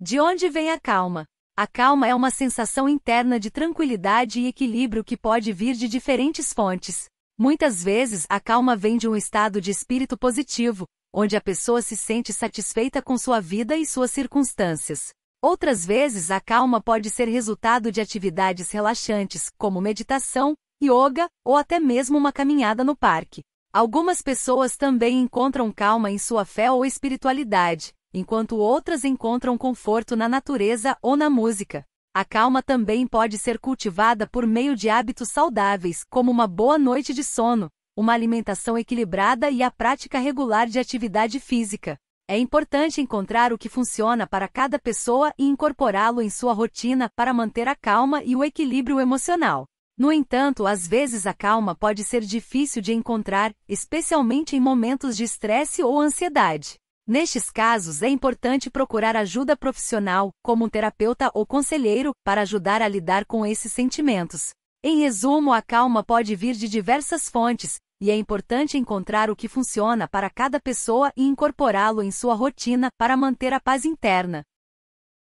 De onde vem a calma? A calma é uma sensação interna de tranquilidade e equilíbrio que pode vir de diferentes fontes. Muitas vezes, a calma vem de um estado de espírito positivo, onde a pessoa se sente satisfeita com sua vida e suas circunstâncias. Outras vezes, a calma pode ser resultado de atividades relaxantes, como meditação, yoga ou até mesmo uma caminhada no parque. Algumas pessoas também encontram calma em sua fé ou espiritualidade, enquanto outras encontram conforto na natureza ou na música. A calma também pode ser cultivada por meio de hábitos saudáveis, como uma boa noite de sono, uma alimentação equilibrada e a prática regular de atividade física. É importante encontrar o que funciona para cada pessoa e incorporá-lo em sua rotina para manter a calma e o equilíbrio emocional. No entanto, às vezes a calma pode ser difícil de encontrar, especialmente em momentos de estresse ou ansiedade. Nestes casos é importante procurar ajuda profissional, como um terapeuta ou conselheiro, para ajudar a lidar com esses sentimentos. Em resumo, a calma pode vir de diversas fontes, e é importante encontrar o que funciona para cada pessoa e incorporá-lo em sua rotina para manter a paz interna.